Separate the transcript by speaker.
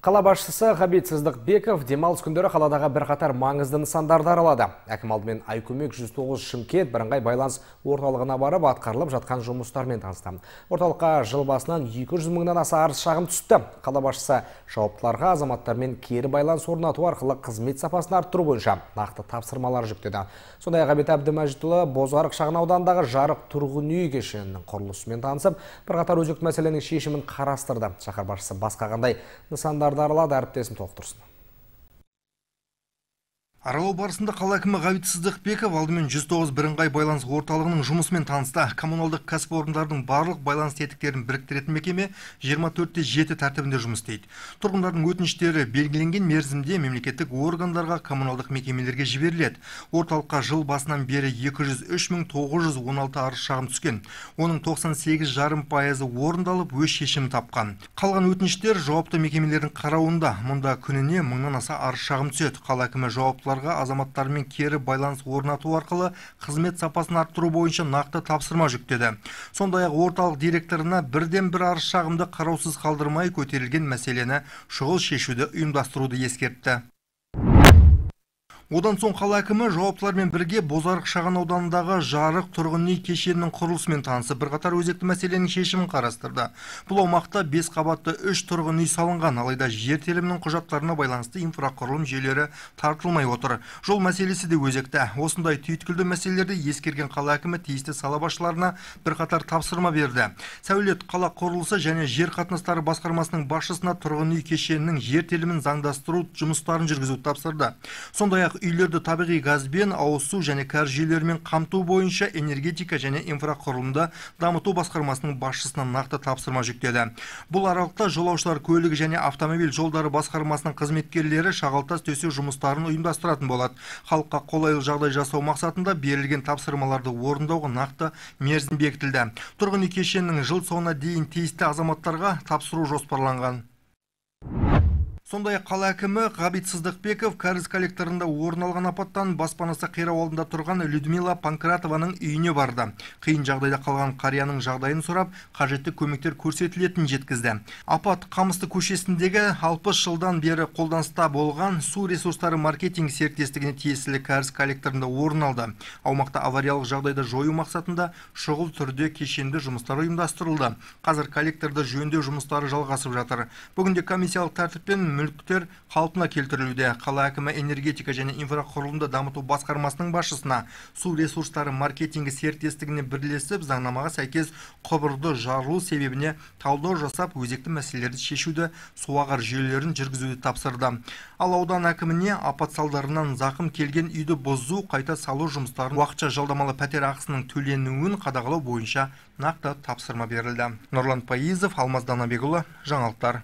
Speaker 1: Қала басшысы Ғабит Сыздықбеков демалыс күндері қаладағы бірқатар маңызды нысандарды аралады. Әкім алдымен Айкөмек 109 Шымкет бірыңғай байланыс орталығына барып атқарылып жатқан жұмыстармен танысты. Орталыққа жыл басынан 200 мыңнан аса арыз шағым түсті. Қала басшысы жауаптыларға азаматтармен кері байланыс орнату арқылы қызмет сапасын арттыру бойынша нақты тапсырмалар жүктеді. Сондай ақ Ғабит Әбдімәжітұлы Бозарық шағын ауданындағы жарық тұрғын үй кешенінің құрылысымен танысып, бірқатар өзекті мәселенің шешімін қарастырды. Шаһар басшысы басқа қандай нысандар жаңалықтарды аралады әріптесім толықтырсын аралау барысында қала
Speaker 2: әкімі ғабит сыздықбеков алдымен 109 бірыңғай байланыс орталығының жұмысымен танысты коммуналдық кәсіпорындардың барлық байланыс тетіктерін біріктіретін мекеме 24 те жеті тәртібінде жұмыс істейді тұрғындардың өтініштері белгіленген мерзімде мемлекеттік органдарға коммуналдық мекемелерге жіберіледі орталыққа жыл басынан бері 203 мың 916 арыз шағым түскен оның 98 жарым пайызы орындалып өз шешімін тапқан қалған өтініштер жауапты мекемелердің қарауында мұнда күніне мыңнан аса арыз шағым түседі қала әкімі жауапты тұтынушыларға азаматтармен кері байланыс орнату арқылы қызмет сапасын арттыру бойынша нақты тапсырма жүктеді сондай ақ орталық директорына бірден бір арыз шағымды қараусыз қалдырмай көтерілген мәселені шұғыл шешуді ұйымдастыруды ескертті одан соң қала әкімі жауаптылармен бірге бозарық шағын ауданындағы жарық тұрғын үй кешенінің құрылысымен танысып бірқатар өзекті мәселенің шешімін қарастырды бұл аумақта бес қабатты үш тұрғын үй салынған алайда жер телімінің құжаттарына байланысты инфрақұрылым жүйелері тартылмай отыр жол мәселесі де өзекті осындай түйткілді мәселелерді ескерген қала әкімі тиісті сала басшыларына бірқатар тапсырма берді сәулет қала құрылысы және жер қатынастары басқармасының басшысына тұрғын үй кешенінің жер телімін заңдастыру жұмыстарын жүргізуді тапсырды сондай ақ үйлерді табиғи газбен ауыз және кәр жүйелерімен қамту бойынша энергетика және инфрақұрылымды дамыту басқармасының басшысына нақты тапсырма жүктеді бұл аралықта жолаушылар көлігі және автомобиль жолдары басқармасының қызметкерлері шағалтас төсеу жұмыстарын ұйымдастыратын болады халыққа қолайлы жағдай жасау мақсатында берілген тапсырмаларды орындауға нақты мерзім бекітілді тұрғын үй кешенінің жыл соңына дейін тиісті азаматтарға тапсыру жоспарланған сондай ақ қала әкімі ғабит сыздықбеков кәріз коллекторында орын алған апаттан баспанасы қирау алдында тұрған людмила панкратованың үйіне барды қиын жағдайда қалған қарияның жағдайын сұрап қажетті көмектер көрсетілетінін жеткізді апат қамысты көшесіндегі алпыс жылдан бері қолданыста болған су ресурстары маркетинг серіктестігіне тиесілі кәріз коллекторында орын алды аумақта авариялық жағдайды жою мақсатында шұғыл түрде кешенді жұмыстар ұйымдастырылды қазір коллекторды жөндеу жұмыстары жалғасып жатыр бүгінде комиссиялық тәртіппен мүліктер қалпына келтірілуде қала әкімі энергетика және инфрақұрылымды дамыту басқармасының басшысына су ресурстары маркетингі серіктестігіне бірлесіп заңнамаға сәйкес құбырды жарылу себебіне талдау жасап өзекті мәселелерді шешуді суағар жүйелерін жүргізуді тапсырды ал аудан әкіміне апат салдарынан зақым келген үйді бұзу қайта салу жұмыстарын уақытша жалдамалы пәтер ақысының төленуін қадағалау бойынша нақты тапсырма берілді нұрлан паизов алмаз данабекұлы жаңалықтар